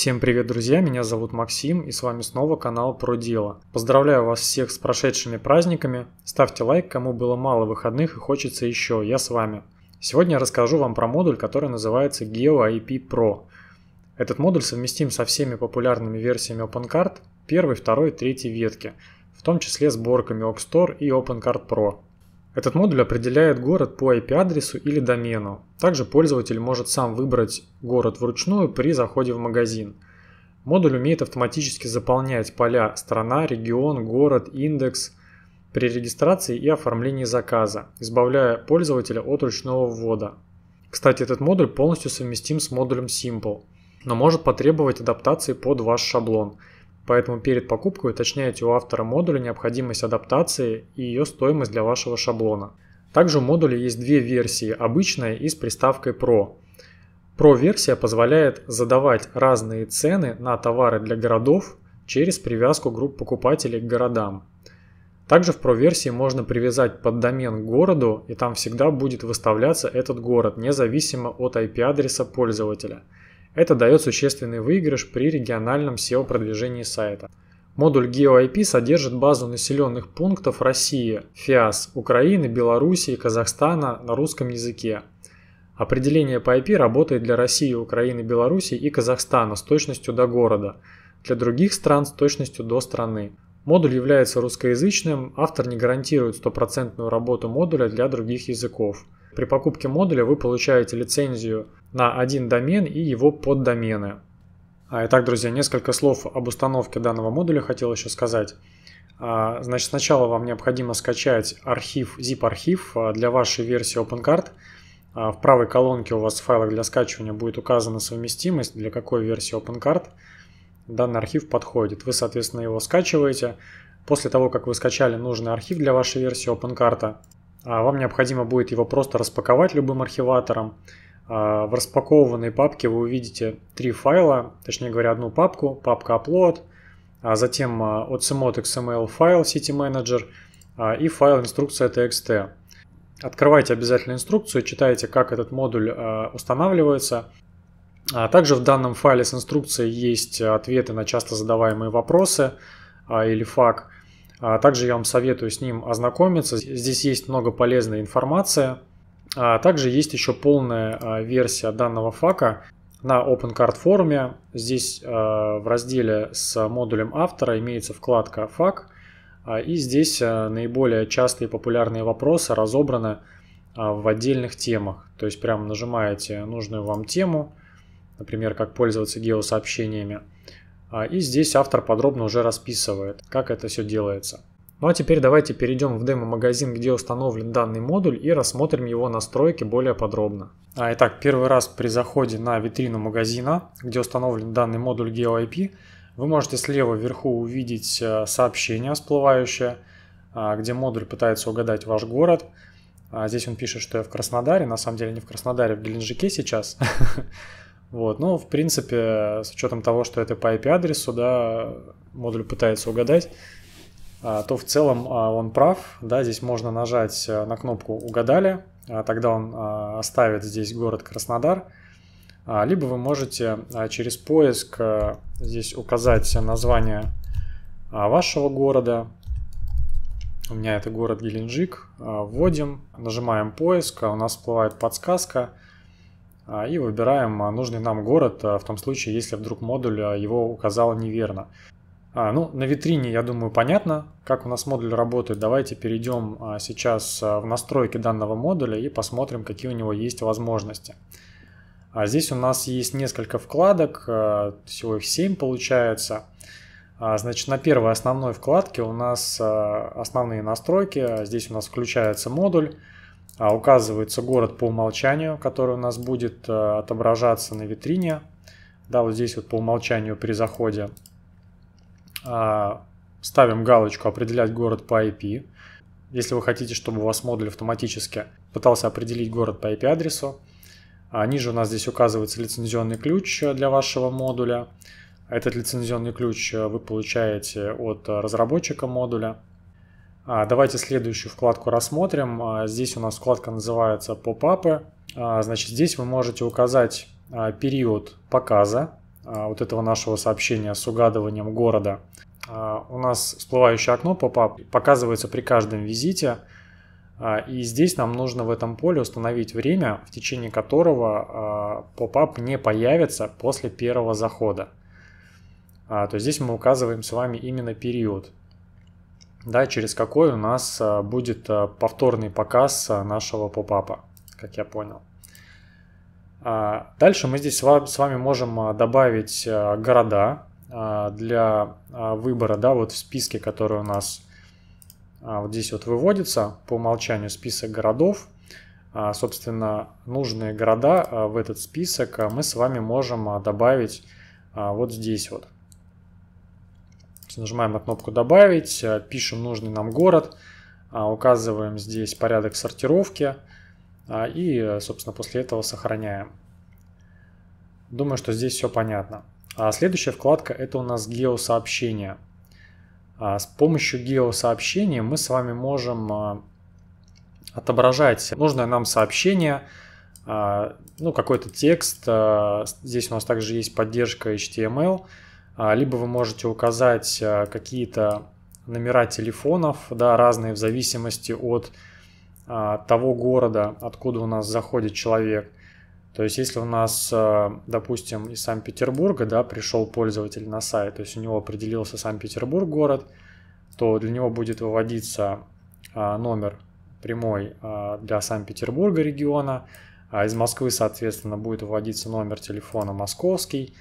Всем привет, друзья! Меня зовут Максим и с вами снова канал Про Дело. Поздравляю вас всех с прошедшими праздниками. Ставьте лайк, кому было мало выходных и хочется еще. Я с вами. Сегодня я расскажу вам про модуль, который называется GeoIP Pro. Этот модуль совместим со всеми популярными версиями OpenCard первой, второй, третьей ветки, в том числе с сборками OxStore и OpenCard Pro. Этот модуль определяет город по IP-адресу или домену. Также пользователь может сам выбрать город вручную при заходе в магазин. Модуль умеет автоматически заполнять поля «Страна», «Регион», «Город», «Индекс» при регистрации и оформлении заказа, избавляя пользователя от ручного ввода. Кстати, этот модуль полностью совместим с модулем Simple, но может потребовать адаптации под ваш шаблон – поэтому перед покупкой уточняйте у автора модуля необходимость адаптации и ее стоимость для вашего шаблона. Также у модуля есть две версии, обычная и с приставкой Pro. Pro-версия позволяет задавать разные цены на товары для городов через привязку групп покупателей к городам. Также в Pro-версии можно привязать под домен к городу, и там всегда будет выставляться этот город, независимо от IP-адреса пользователя – это дает существенный выигрыш при региональном SEO-продвижении сайта. Модуль GeoIP содержит базу населенных пунктов России, ФИАС, Украины, Белоруссии, Казахстана на русском языке. Определение по IP работает для России, Украины, Белоруссии и Казахстана с точностью до города, для других стран с точностью до страны. Модуль является русскоязычным, автор не гарантирует стопроцентную работу модуля для других языков. При покупке модуля вы получаете лицензию на один домен и его поддомены. А, итак, друзья, несколько слов об установке данного модуля хотел еще сказать. А, значит, сначала вам необходимо скачать архив, zip-архив а, для вашей версии OpenCard. А, в правой колонке у вас в файлах для скачивания будет указана совместимость, для какой версии OpenCard данный архив подходит. Вы, соответственно, его скачиваете. После того, как вы скачали нужный архив для вашей версии OpenCart, а, вам необходимо будет его просто распаковать любым архиватором. А, в распакованной папке вы увидите три файла, точнее говоря, одну папку, папка upload, а затем OCMOD а, XML файл City Manager и файл инструкция txt. Открывайте обязательно инструкцию, читайте, как этот модуль устанавливается. также в данном файле с инструкцией есть ответы на часто задаваемые вопросы или факт а также я вам советую с ним ознакомиться. Здесь есть много полезной информации. А также есть еще полная а, версия данного фака на OpenCard форуме. Здесь в разделе с модулем автора имеется вкладка «Фак». И здесь наиболее частые популярные вопросы разобраны в отдельных темах. То есть прямо нажимаете нужную вам тему, например, как пользоваться геосообщениями. А, и здесь автор подробно уже расписывает, как это все делается. Ну а теперь давайте перейдем в демо-магазин, где установлен данный модуль и рассмотрим его настройки более подробно. А, итак, первый раз при заходе на витрину магазина, где установлен данный модуль GeoIP, вы можете слева вверху увидеть э, сообщение всплывающее, а, где модуль пытается угадать ваш город. А, здесь он пишет, что я в Краснодаре, на самом деле не в Краснодаре, в Геленджике сейчас. Вот, ну, в принципе, с учетом того, что это по IP-адресу, да, модуль пытается угадать, а, то в целом а, он прав, да, здесь можно нажать э, на кнопку «Угадали», а, тогда он оставит здесь город Краснодар, либо вы можете через поиск э, здесь указать название вашего города, у меня это город Геленджик, вводим, нажимаем поиск, у нас всплывает подсказка – а, и выбираем а, нужный нам город а, в том случае, если вдруг модуль его указал неверно. ну, на витрине, я думаю, понятно, как у нас модуль работает. Давайте перейдем сейчас в настройки данного модуля и посмотрим, какие у него есть возможности. здесь у нас есть несколько вкладок, всего их 7 получается. значит, на первой основной вкладке у нас основные настройки. Здесь у нас включается модуль. А указывается город по умолчанию, который у нас будет э, отображаться на витрине. Да, вот здесь вот по умолчанию при заходе. А, ставим галочку «Определять город по IP». Если вы хотите, чтобы у вас модуль автоматически пытался определить город по IP-адресу. А ниже у нас здесь указывается лицензионный ключ для вашего модуля. Этот лицензионный ключ вы получаете от разработчика модуля – а, давайте следующую вкладку рассмотрим. А, здесь у нас вкладка называется «Попапы». А, значит, здесь вы можете указать период показа вот этого нашего сообщения с угадыванием города. У нас всплывающее окно попап показывается при каждом визите. И здесь нам нужно в этом поле установить время, в течение которого попап не появится после первого захода. То есть здесь мы указываем с вами именно период да, через какой у нас а, будет а, повторный показ а, нашего попапа, как я понял. Дальше мы здесь с вами можем добавить города для выбора, да, вот в списке, который у нас вот здесь вот выводится по умолчанию список городов. Собственно, нужные города в этот список мы с вами можем добавить вот здесь вот. Нажимаем на кнопку «Добавить», э, пишем нужный нам город, э, указываем здесь порядок сортировки э, и, собственно, после этого сохраняем. Думаю, что здесь все понятно. А следующая вкладка – это у нас геосообщения. А с помощью геосообщения мы с вами можем отображать нужное нам сообщение, ну, какой-то текст. Здесь у нас также есть поддержка HTML – эм а, либо вы можете указать а, какие-то номера телефонов, да, разные в зависимости от а, того города, откуда у нас заходит человек. То есть, если у нас, допустим, из Санкт-Петербурга, да, пришел пользователь на сайт, то есть у него определился Санкт-Петербург город, то для него будет выводиться номер прямой для Санкт-Петербурга региона, а из Москвы, соответственно, будет выводиться номер телефона московский,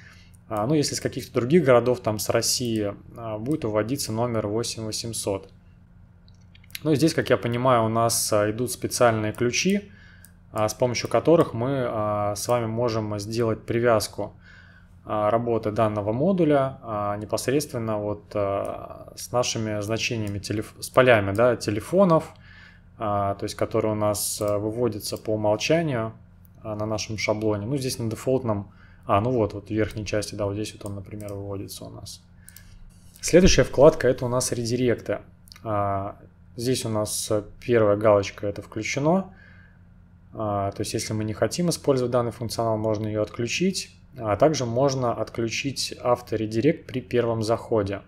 а, ну, если с каких-то других городов, там с России, а, будет уводиться номер 8800. Ну, здесь, как я понимаю, у нас а, идут специальные ключи, с помощью которых мы с вами можем сделать привязку работы данного модуля непосредственно вот с нашими значениями, с полями да, телефонов, то есть которые у нас выводятся по умолчанию на нашем шаблоне. Ну, здесь на дефолтном а, ну вот, вот в верхней части, да, вот здесь вот он, например, выводится у нас. Следующая вкладка это у нас редиректы. А, здесь у нас первая галочка это включено. А, то есть если мы не хотим использовать данный функционал, можно ее отключить. А также можно отключить авторедирект при первом заходе.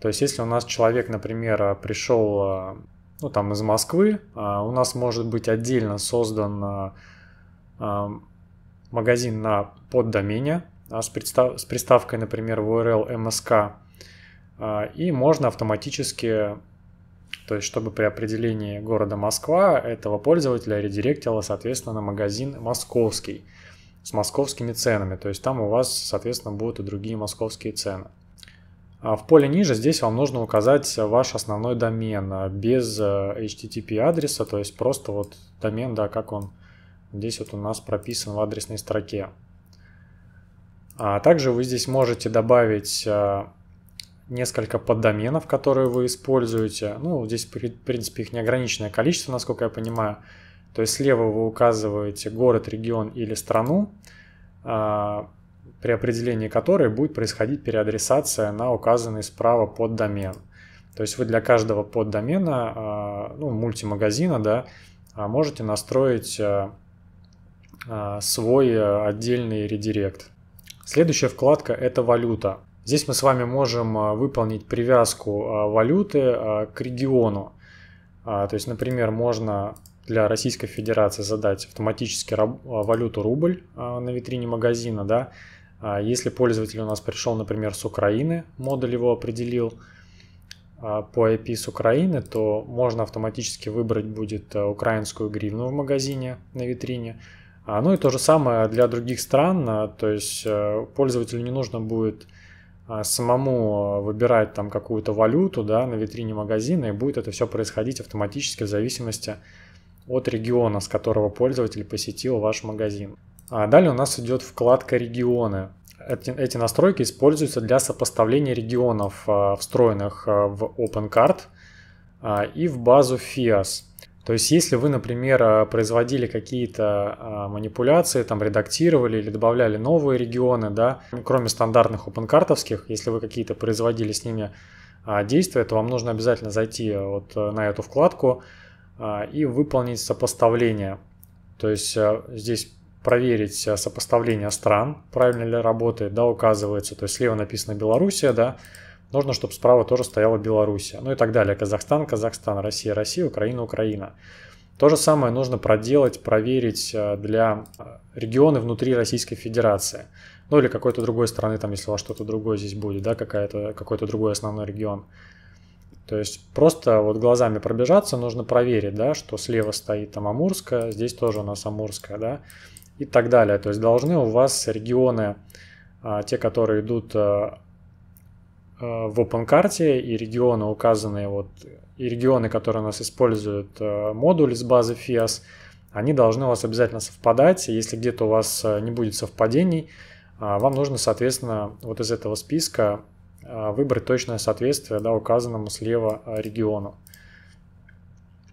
То есть если у нас человек, например, пришел а, ну, там из Москвы, у нас может быть отдельно создан магазин на поддомене а с, пристав, с приставкой, например, в URL MSK, а, и можно автоматически, то есть чтобы при определении города Москва этого пользователя редиректило, соответственно, на магазин московский с московскими ценами, то есть там у вас, соответственно, будут и другие московские цены. А в поле ниже здесь вам нужно указать ваш основной домен без э, HTTP адреса, то есть просто вот домен, да, как он Здесь вот у нас прописан в адресной строке. А также вы здесь можете добавить э, несколько поддоменов, которые вы используете. Ну, здесь, в принципе, их неограниченное количество, насколько я понимаю. То есть слева вы указываете город, регион или страну, э, при определении которой будет происходить переадресация на указанный справа поддомен. То есть вы для каждого поддомена, э, ну, мультимагазина, да, можете настроить а, свой э, отдельный редирект. Следующая вкладка – это валюта. Здесь мы с вами можем а, выполнить привязку а, валюты к региону. То есть, например, можно для Российской Федерации задать автоматически валюту рубль на витрине магазина. Да? Если пользователь у нас пришел, например, с Украины, модуль его определил по IP с Украины, то можно автоматически выбрать будет э, украинскую гривну в магазине на витрине – а, ну и то же самое для других стран, а, то есть э, пользователю не нужно будет а, самому э, выбирать там какую-то валюту да, на витрине магазина, и будет это все происходить автоматически в зависимости от региона, с которого пользователь посетил ваш магазин. А далее у нас идет вкладка «Регионы». Эти, эти настройки используются для сопоставления регионов, встроенных э, в OpenCart и в базу FIAS. То есть, если вы, например, а, производили какие-то а, манипуляции, там, редактировали или добавляли новые регионы, да, кроме стандартных опенкартовских, если вы какие-то производили с ними а, действия, то вам нужно обязательно зайти вот на эту вкладку и выполнить сопоставление. То есть, здесь проверить сопоставление стран, правильно ли работает, да, указывается. То есть, слева написано Белоруссия, да, Нужно, чтобы справа тоже стояла Белоруссия. Ну и так далее. Казахстан, Казахстан, Россия, Россия, Украина, Украина. То же самое нужно проделать, проверить э, для э, регионы внутри Российской Федерации. Ну или какой-то другой страны, там, если у вас что-то другое здесь будет, да, какая-то, какой-то другой основной регион. То есть просто вот глазами пробежаться, нужно проверить, да, что слева стоит там Амурская, здесь тоже у нас Амурская, да, и так далее. То есть должны у вас регионы, а, те, которые идут э, Э, в OpenCart и регионы указанные, вот, и регионы, которые у нас используют э, модуль с базы FIAS, они должны у вас обязательно совпадать. Если где-то у вас э, не будет совпадений, вам нужно, соответственно, вот из этого списка выбрать точное соответствие да, указанному слева региону.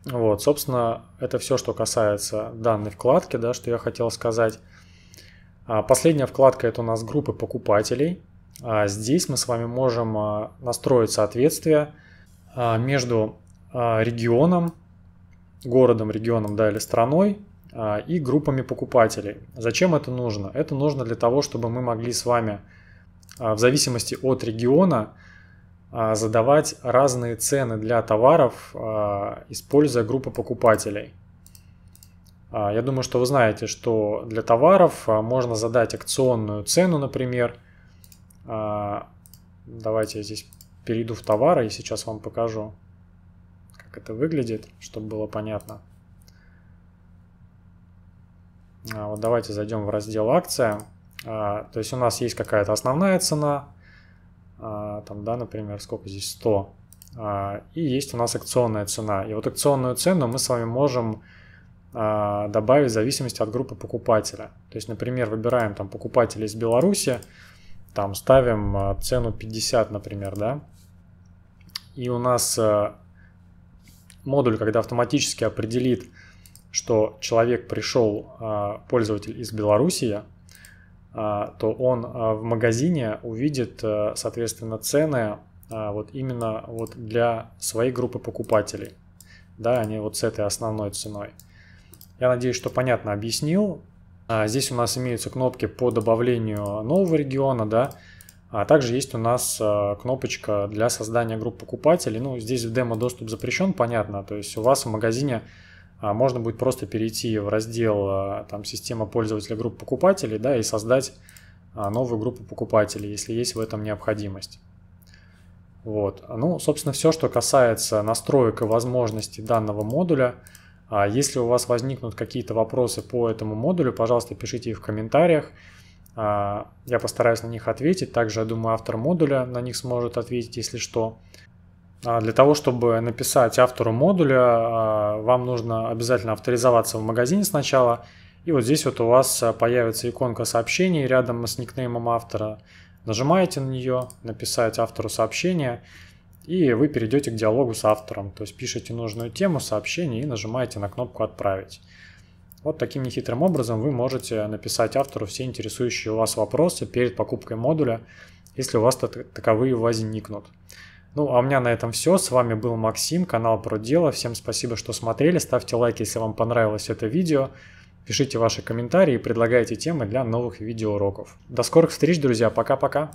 Вот, собственно, это все, что касается данной вкладки, да, что я хотел сказать. А последняя вкладка это у нас группы покупателей. А здесь мы с вами можем а, настроить соответствие а, между регионом, городом, регионом да, или страной и группами покупателей. Зачем это нужно? Это нужно для того, чтобы мы могли с вами в зависимости от региона задавать разные цены для товаров, используя группы покупателей. Я думаю, что вы знаете, что для товаров можно задать акционную цену, например – а, давайте я здесь перейду в товары и сейчас вам покажу, как это выглядит, чтобы было понятно. А, вот давайте зайдем в раздел акция. А, то есть у нас есть какая-то основная цена, там, да, например, сколько здесь 100. И есть у нас акционная цена. И вот акционную цену мы с вами можем добавить в зависимости от группы покупателя. То есть, например, выбираем там покупателя из Беларуси, там ставим а, цену 50, например, да, и у нас а, модуль, когда автоматически определит, что человек пришел, а, пользователь из Белоруссии, то он в магазине увидит, соответственно, цены вот именно вот для своей группы покупателей, да, они вот с этой основной ценой. Я надеюсь, что понятно объяснил. А, здесь у нас имеются кнопки по добавлению нового региона, да, а также есть у нас а, кнопочка для создания групп покупателей. Ну, здесь в демо доступ запрещен, понятно, то есть у вас в магазине а, можно будет просто перейти в раздел там система пользователя групп покупателей, да, и создать новую группу покупателей, если есть в этом необходимость. Вот. Ну, собственно, все, что касается настроек и возможностей данного модуля – а если у вас возникнут какие-то вопросы по этому модулю, пожалуйста, пишите их в комментариях. А, я постараюсь на них ответить. Также, я думаю, автор модуля на них сможет ответить, если что. А, для того, чтобы написать автору модуля, а, вам нужно обязательно авторизоваться в магазине сначала. И вот здесь вот у вас появится иконка сообщений рядом с никнеймом автора. Нажимаете на нее, написать автору сообщение – и вы перейдете к диалогу с автором, то есть пишете нужную тему, сообщение и нажимаете на кнопку «Отправить». Вот таким нехитрым образом вы можете написать автору все интересующие вас вопросы перед покупкой модуля, если у вас таковые возникнут. Ну, а у меня на этом все. С вами был Максим, канал про дело. Всем спасибо, что смотрели. Ставьте лайк, если вам понравилось это видео. Пишите ваши комментарии и предлагайте темы для новых видеоуроков. До скорых встреч, друзья. Пока-пока.